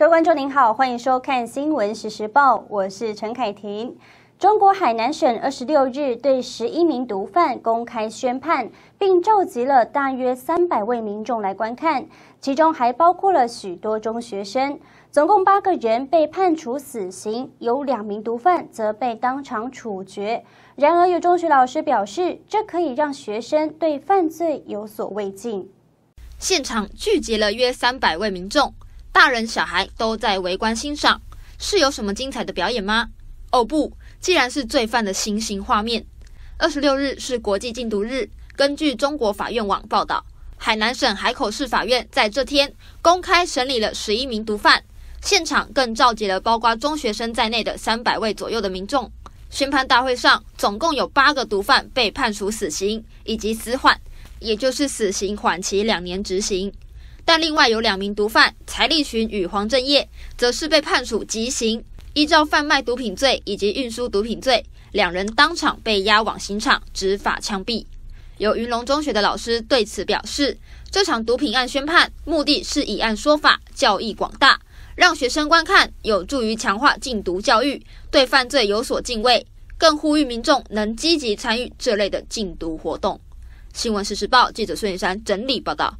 各位观众您好，欢迎收看新闻实时报，我是陈凯婷。中国海南省二十六日对十一名毒贩公开宣判，并召集了大约三百位民众来观看，其中还包括了许多中学生。总共八个人被判处死刑，有两名毒贩则被当场处决。然而，有中学老师表示，这可以让学生对犯罪有所畏尽。现场聚集了约三百位民众。大人小孩都在围观欣赏，是有什么精彩的表演吗？哦不，既然是罪犯的行刑画面。二十六日是国际禁毒日，根据中国法院网报道，海南省海口市法院在这天公开审理了十一名毒贩，现场更召集了包括中学生在内的三百位左右的民众。宣判大会上，总共有八个毒贩被判处死刑以及死缓，也就是死刑缓期两年执行。但另外有两名毒贩柴立群与黄正业，则是被判处极刑。依照贩卖毒品罪以及运输毒品罪，两人当场被押往刑场执法枪毙。有云龙中学的老师对此表示，这场毒品案宣判目的是以案说法，教义广大，让学生观看有助于强化禁毒教育，对犯罪有所敬畏，更呼吁民众能积极参与这类的禁毒活动。新闻事时报记者孙彦山整理报道。